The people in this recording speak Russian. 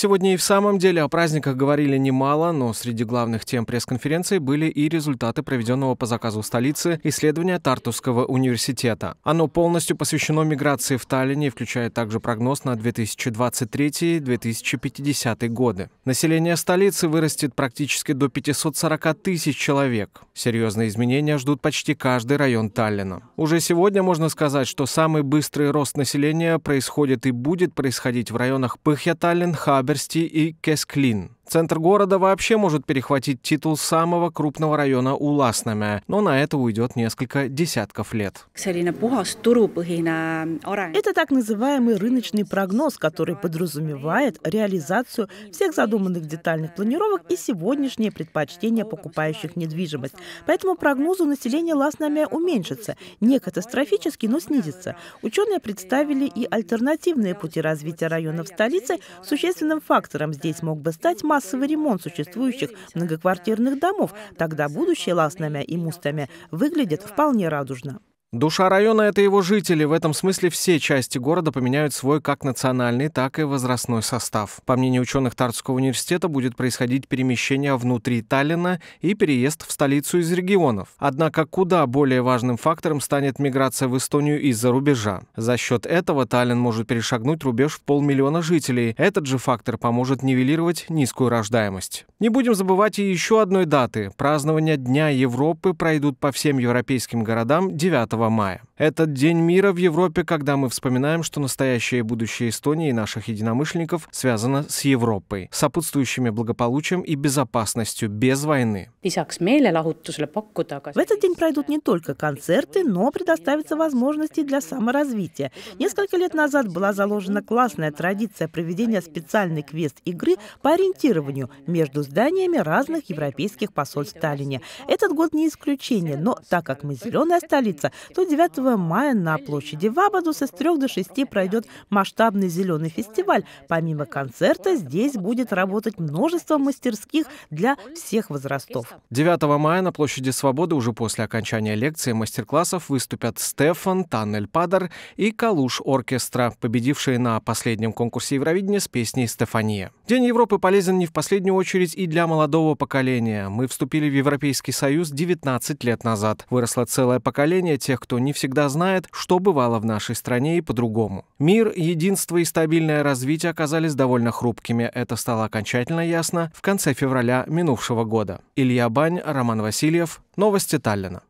Сегодня и в самом деле о праздниках говорили немало, но среди главных тем пресс-конференции были и результаты проведенного по заказу столицы исследования Тартусского университета. Оно полностью посвящено миграции в Таллине и включает также прогноз на 2023-2050 годы. Население столицы вырастет практически до 540 тысяч человек. Серьезные изменения ждут почти каждый район Таллина. Уже сегодня можно сказать, что самый быстрый рост населения происходит и будет происходить в районах Пыхья, Таллин, Хаб, Хаберсти и Кесклин. Центр города вообще может перехватить титул самого крупного района Уласнаме, но на это уйдет несколько десятков лет. Это так называемый рыночный прогноз, который подразумевает реализацию всех задуманных детальных планировок и сегодняшние предпочтения покупающих недвижимость. Поэтому прогнозу населения Ласнаме уменьшится, не катастрофически, но снизится. Ученые представили и альтернативные пути развития районов столицы, существенно Ключевым фактором здесь мог бы стать массовый ремонт существующих многоквартирных домов. Тогда будущее Ласнами и Мустами выглядит вполне радужно. Душа района — это его жители, в этом смысле все части города поменяют свой как национальный, так и возрастной состав. По мнению ученых Тартского университета, будет происходить перемещение внутри Таллина и переезд в столицу из регионов. Однако куда более важным фактором станет миграция в Эстонию из-за рубежа. За счет этого Таллин может перешагнуть рубеж в полмиллиона жителей. Этот же фактор поможет нивелировать низкую рождаемость. Не будем забывать и еще одной даты. Празднования Дня Европы пройдут по всем европейским городам 9 мая. Этот день мира в Европе, когда мы вспоминаем, что настоящее и будущее Эстонии и наших единомышленников связано с Европой, сопутствующими благополучием и безопасностью без войны. В этот день пройдут не только концерты, но предоставятся возможности для саморазвития. Несколько лет назад была заложена классная традиция проведения специальной квест-игры по ориентированию между зданиями разных европейских посольств в Таллине. Этот год не исключение, но так как мы зеленая столица, то 9 мая на площади Вабадуса с 3 до 6 пройдет масштабный зеленый фестиваль. Помимо концерта здесь будет работать множество мастерских для всех возрастов. 9 мая на площади Свободы уже после окончания лекции и мастер-классов выступят Стефан, Таннель Падар и Калуш Оркестра, победившие на последнем конкурсе Евровидения с песней «Стефания». День Европы полезен не в последнюю очередь и для молодого поколения. Мы вступили в Европейский Союз 19 лет назад. Выросло целое поколение тех, кто не всегда всегда знает, что бывало в нашей стране и по-другому. Мир, единство и стабильное развитие оказались довольно хрупкими, это стало окончательно ясно в конце февраля минувшего года. Илья Бань, Роман Васильев, Новости Таллина.